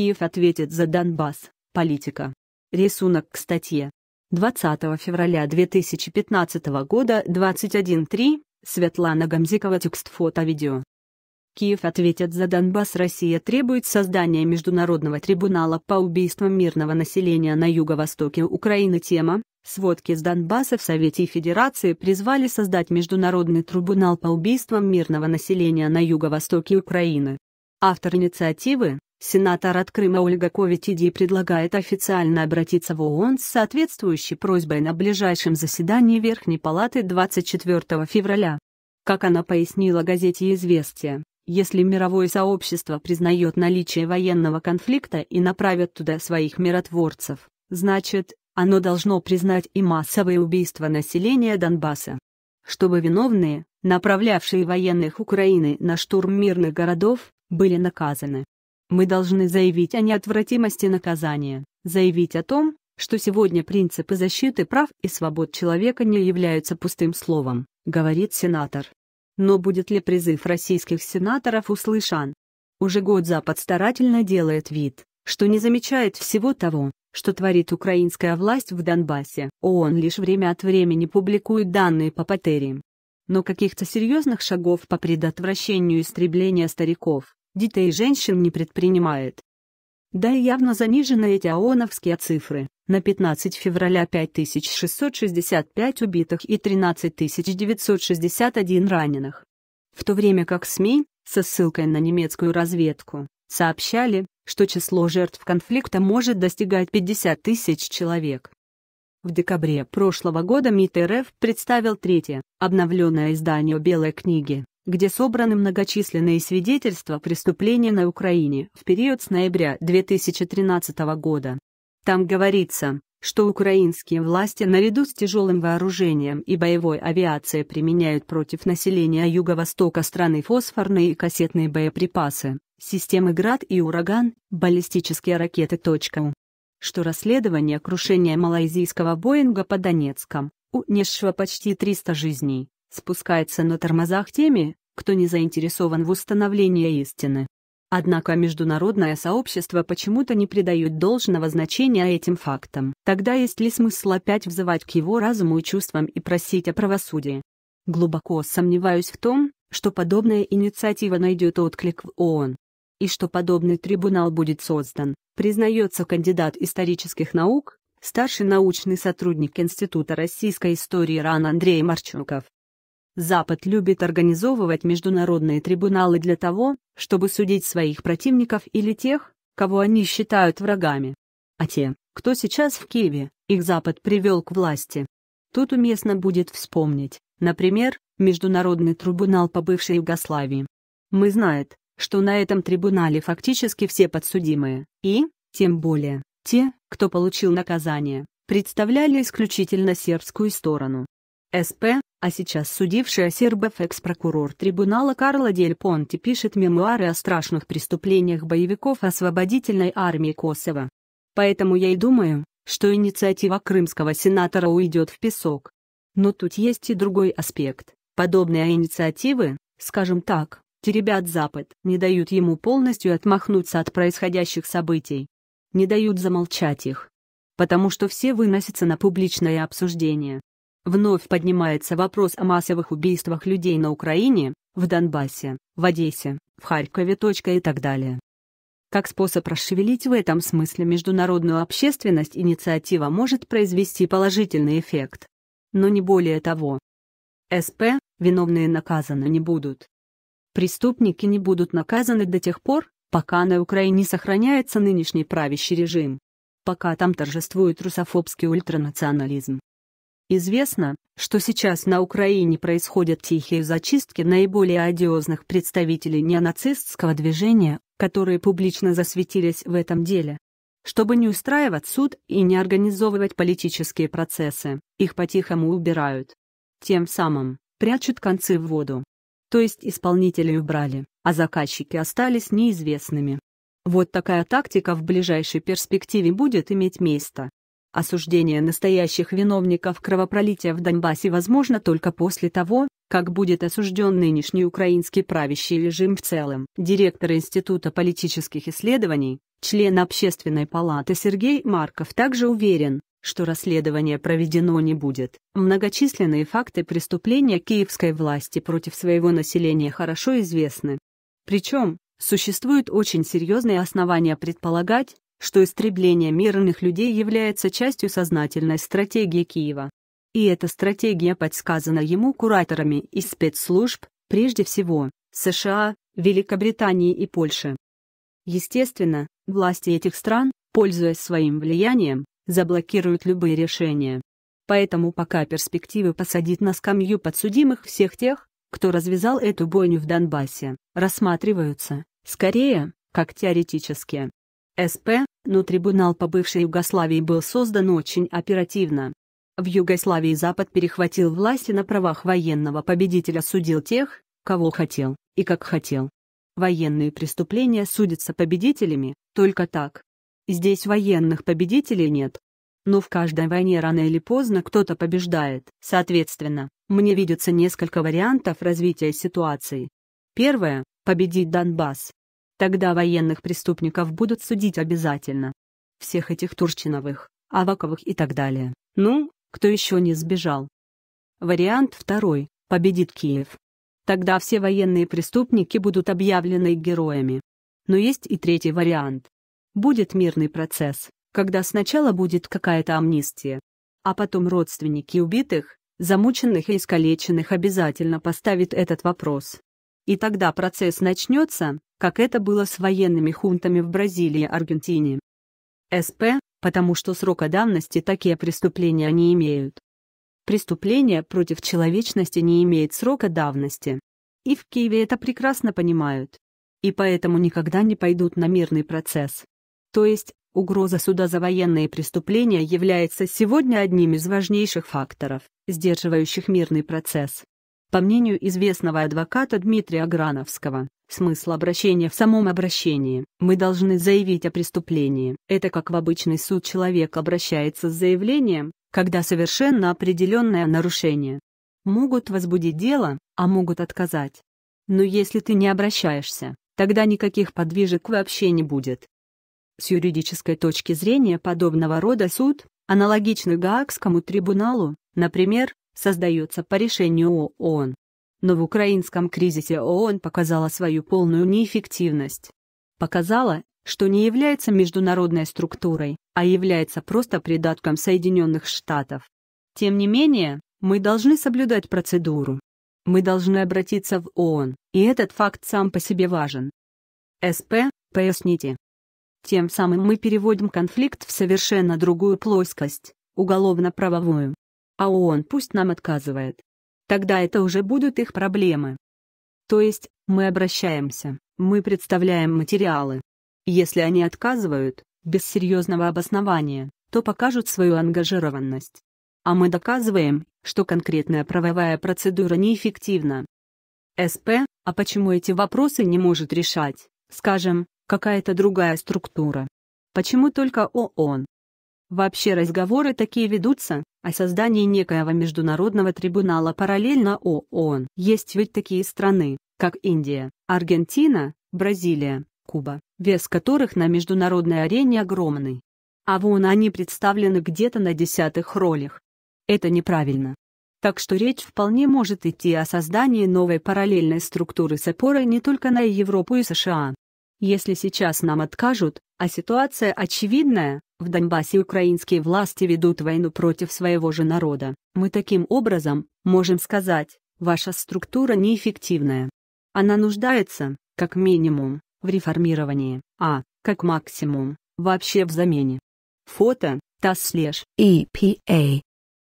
Киев ответит за Донбасс. Политика. Рисунок к статье. 20 февраля 2015 года 21.3, Светлана Гамзикова текст фото-видео. Киев ответит за Донбасс. Россия требует создания Международного трибунала по убийствам мирного населения на юго-востоке Украины. Тема Сводки с Донбасса в Совете Федерации призвали создать Международный трибунал по убийствам мирного населения на юго-востоке Украины. Автор инициативы Сенатор от Крыма Ольга Ковитиди предлагает официально обратиться в ООН с соответствующей просьбой на ближайшем заседании Верхней Палаты 24 февраля. Как она пояснила газете «Известия», если мировое сообщество признает наличие военного конфликта и направит туда своих миротворцев, значит, оно должно признать и массовые убийства населения Донбасса. Чтобы виновные, направлявшие военных Украины на штурм мирных городов, были наказаны. Мы должны заявить о неотвратимости наказания, заявить о том, что сегодня принципы защиты прав и свобод человека не являются пустым словом, говорит сенатор. Но будет ли призыв российских сенаторов услышан? Уже год Запад старательно делает вид, что не замечает всего того, что творит украинская власть в Донбассе. ООН лишь время от времени публикует данные по потерям. Но каких-то серьезных шагов по предотвращению истребления стариков, детей и женщин не предпринимает. Да и явно занижены эти ООНовские цифры. На 15 февраля 5665 убитых и 13961 раненых. В то время как СМИ, со ссылкой на немецкую разведку, сообщали, что число жертв конфликта может достигать 50 тысяч человек. В декабре прошлого года МИД РФ представил третье, обновленное издание Белой книги где собраны многочисленные свидетельства преступления на Украине в период с ноября 2013 года. Там говорится, что украинские власти наряду с тяжелым вооружением и боевой авиацией применяют против населения юго-востока страны фосфорные и кассетные боеприпасы, системы «Град» и «Ураган», баллистические ракеты. Что расследование крушения малайзийского Боинга по Донецком, унесшего почти 300 жизней, спускается на тормозах теми, кто не заинтересован в установлении истины. Однако международное сообщество почему-то не придает должного значения этим фактам. Тогда есть ли смысл опять взывать к его разуму и чувствам и просить о правосудии? Глубоко сомневаюсь в том, что подобная инициатива найдет отклик в ООН. И что подобный трибунал будет создан, признается кандидат исторических наук, старший научный сотрудник Института российской истории РАН Андрей Марчуков. Запад любит организовывать международные трибуналы для того, чтобы судить своих противников или тех, кого они считают врагами. А те, кто сейчас в Киеве, их Запад привел к власти. Тут уместно будет вспомнить, например, Международный трибунал по бывшей Югославии. Мы знаем, что на этом трибунале фактически все подсудимые, и, тем более, те, кто получил наказание, представляли исключительно сербскую сторону. СП, а сейчас судивший о сербов экс-прокурор трибунала Карло Дель Понти пишет мемуары о страшных преступлениях боевиков освободительной армии Косово. Поэтому я и думаю, что инициатива крымского сенатора уйдет в песок. Но тут есть и другой аспект. Подобные инициативы, скажем так, теребят Запад, не дают ему полностью отмахнуться от происходящих событий. Не дают замолчать их. Потому что все выносятся на публичное обсуждение. Вновь поднимается вопрос о массовых убийствах людей на Украине, в Донбассе, в Одессе, в Харькове. и так далее. Как способ расшевелить в этом смысле международную общественность инициатива может произвести положительный эффект. Но не более того. СП, виновные наказаны не будут. Преступники не будут наказаны до тех пор, пока на Украине сохраняется нынешний правящий режим. Пока там торжествует русофобский ультранационализм. Известно, что сейчас на Украине происходят тихие зачистки наиболее одиозных представителей неонацистского движения, которые публично засветились в этом деле. Чтобы не устраивать суд и не организовывать политические процессы, их по-тихому убирают. Тем самым, прячут концы в воду. То есть исполнителей убрали, а заказчики остались неизвестными. Вот такая тактика в ближайшей перспективе будет иметь место. Осуждение настоящих виновников кровопролития в Донбассе возможно только после того, как будет осужден нынешний украинский правящий режим в целом. Директор Института политических исследований, член Общественной палаты Сергей Марков также уверен, что расследование проведено не будет. Многочисленные факты преступления киевской власти против своего населения хорошо известны. Причем, существуют очень серьезные основания предполагать, что истребление мирных людей является частью сознательной стратегии Киева. И эта стратегия подсказана ему кураторами из спецслужб, прежде всего, США, Великобритании и Польши. Естественно, власти этих стран, пользуясь своим влиянием, заблокируют любые решения. Поэтому пока перспективы посадить на скамью подсудимых всех тех, кто развязал эту бойню в Донбассе, рассматриваются, скорее, как теоретические. СП, но трибунал по бывшей Югославии был создан очень оперативно. В Югославии Запад перехватил власти на правах военного победителя судил тех, кого хотел, и как хотел. Военные преступления судятся победителями, только так. Здесь военных победителей нет. Но в каждой войне рано или поздно кто-то побеждает. Соответственно, мне видится несколько вариантов развития ситуации. Первое – победить Донбасс, Тогда военных преступников будут судить обязательно. Всех этих Турчиновых, Аваковых и так далее. Ну, кто еще не сбежал. Вариант второй. Победит Киев. Тогда все военные преступники будут объявлены героями. Но есть и третий вариант. Будет мирный процесс, когда сначала будет какая-то амнистия, а потом родственники убитых, замученных и искалеченных обязательно поставят этот вопрос. И тогда процесс начнется, как это было с военными хунтами в Бразилии и Аргентине. СП, потому что срока давности такие преступления не имеют. Преступление против человечности не имеет срока давности. И в Киеве это прекрасно понимают. И поэтому никогда не пойдут на мирный процесс. То есть, угроза суда за военные преступления является сегодня одним из важнейших факторов, сдерживающих мирный процесс. По мнению известного адвоката Дмитрия Грановского, смысл обращения в самом обращении. Мы должны заявить о преступлении. Это как в обычный суд человек обращается с заявлением, когда совершенно определенное нарушение. Могут возбудить дело, а могут отказать. Но если ты не обращаешься, тогда никаких подвижек вообще не будет. С юридической точки зрения подобного рода суд, аналогичный Гаагскому трибуналу, например, создается по решению ООН. Но в украинском кризисе ООН показала свою полную неэффективность. Показала, что не является международной структурой, а является просто придатком Соединенных Штатов. Тем не менее, мы должны соблюдать процедуру. Мы должны обратиться в ООН, и этот факт сам по себе важен. СП, поясните. Тем самым мы переводим конфликт в совершенно другую плоскость, уголовно-правовую а ООН пусть нам отказывает. Тогда это уже будут их проблемы. То есть, мы обращаемся, мы представляем материалы. Если они отказывают, без серьезного обоснования, то покажут свою ангажированность. А мы доказываем, что конкретная правовая процедура неэффективна. СП, а почему эти вопросы не может решать, скажем, какая-то другая структура? Почему только ООН? Вообще разговоры такие ведутся, о создании некоего международного трибунала параллельно ООН. Есть ведь такие страны, как Индия, Аргентина, Бразилия, Куба, вес которых на международной арене огромный. А вон они представлены где-то на десятых ролях. Это неправильно. Так что речь вполне может идти о создании новой параллельной структуры с опорой не только на Европу и США. Если сейчас нам откажут, а ситуация очевидная. В Донбассе украинские власти ведут войну против своего же народа. Мы таким образом можем сказать, ваша структура неэффективная. Она нуждается, как минимум, в реформировании, а, как максимум, вообще в замене. Фото, тасс EPA.